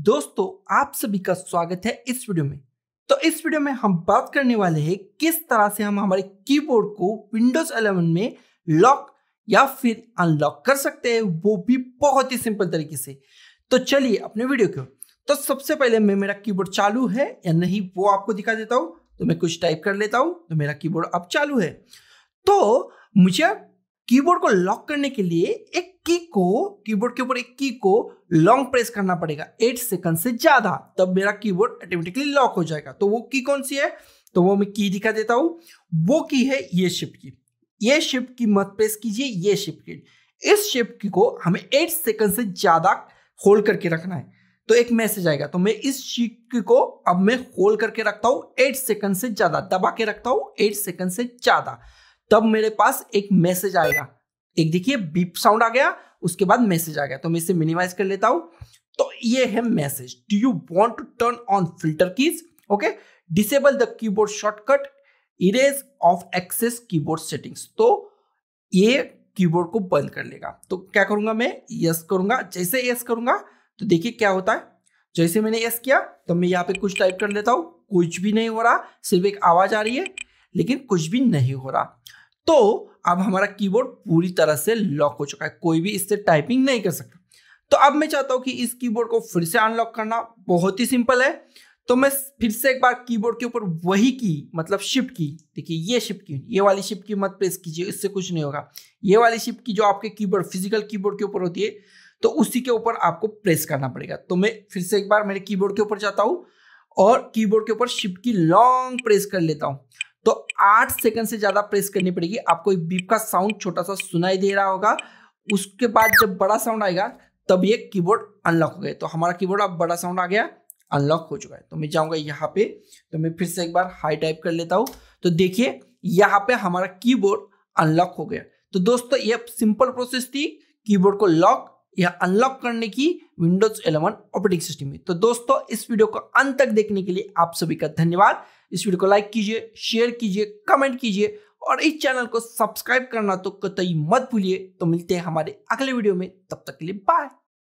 दोस्तों आप सभी का स्वागत है इस वीडियो में तो इस वीडियो में हम बात करने वाले हैं किस तरह से हम हमारे कीबोर्ड को विंडोज 11 में लॉक या फिर अनलॉक कर सकते हैं वो भी बहुत ही सिंपल तरीके से तो चलिए अपने वीडियो को तो सबसे पहले मैं मेरा कीबोर्ड चालू है या नहीं वो आपको दिखा देता हूं तो मैं कुछ टाइप कर लेता हूं तो मेरा कीबोर्ड अब चालू है तो मुझे कीबोर्ड को लॉक करने के लिए एक की को कीबोर्ड के ऊपर एक की को लॉन्ग प्रेस करना पड़ेगा एट सेकंड से ज्यादा तब मेरा कीबोर्ड ऑटोमेटिकली लॉक हो जाएगा तो वो की कौन सी है तो वो मैं की दिखा देता हूं वो की है ये शिफ्ट की ये शिफ्ट की मत प्रेस कीजिए ये शिफ्ट की इस शिफ्ट की को हमें एट सेकंड से ज्यादा होल्ड करके रखना है तो एक मैसेज आएगा तो मैं इस शिफ्ट को अब मैं होल्ड करके रखता हूं एट सेकंड से ज्यादा दबा के रखता हूँ एट सेकंड से ज्यादा तब मेरे पास एक मैसेज आएगा एक देखिए बीप साउंड आ गया उसके बाद मैसेज आ गया तो मैं इसे मिनिमाइज कर लेता हूं तो ये है message do you want to turn on filter keys okay disable the keyboard shortcut ease of access keyboard settings तो ये कीबोर्ड को बंद कर लेगा तो क्या करूंगा मैं यस करूंगा जैसे यस करूंगा तो देखिए क्या होता है जैसे मैंने यस किया तो मैं यहाँ पे कुछ टाइप कर लेता हूँ कुछ भी नहीं हो रहा सिर्फ एक आवाज आ रही है लेकिन कुछ भी नहीं हो रहा तो अब हमारा कीबोर्ड पूरी तरह से लॉक हो चुका है कोई भी इससे टाइपिंग नहीं कर सकता तो अब मैं चाहता हूं कि इस कीबोर्ड को फिर से अनलॉक करना बहुत ही सिंपल है तो मैं फिर से एक बार कीबोर्ड के ऊपर वही की मतलब शिफ्ट की देखिए ये शिफ्ट की ये वाली शिफ्ट की मत प्रेस कीजिए इससे कुछ नहीं होगा ये वाली शिफ्ट की जो आपके कीबोर्ड फिजिकल कीबोर्ड के ऊपर होती है तो उसी के ऊपर आपको प्रेस करना पड़ेगा तो मैं फिर से एक बार मेरे कीबोर्ड के ऊपर जाता हूँ और कीबोर्ड के ऊपर शिफ्ट की लॉन्ग प्रेस कर लेता हूँ तो आठ सेकंड से ज़्यादा प्रेस करनी पड़ेगी आपको बीप का साउंड छोटा सा सुनाई दे रहा होगा उसके बाद जब बड़ा साउंड आएगा तब ये कीबोर्ड अनलॉक हो गया तो हमारा कीबोर्ड अब बड़ा साउंड आ गया अनलॉक हो चुका है तो मैं जाऊंगा यहाँ पे तो मैं फिर से एक बार हाई टाइप कर लेता हूँ तो देखिए यहाँ पे हमारा कीबोर्ड अनलॉक हो गया तो दोस्तों ये सिंपल प्रोसेस थी कीबोर्ड को लॉक यह अनलॉक करने की विंडोज 11 ऑपरेटिंग सिस्टम में तो दोस्तों इस वीडियो को अंत तक देखने के लिए आप सभी का धन्यवाद इस वीडियो को लाइक कीजिए शेयर कीजिए कमेंट कीजिए और इस चैनल को सब्सक्राइब करना तो कतई मत भूलिए तो मिलते हैं हमारे अगले वीडियो में तब तक के लिए बाय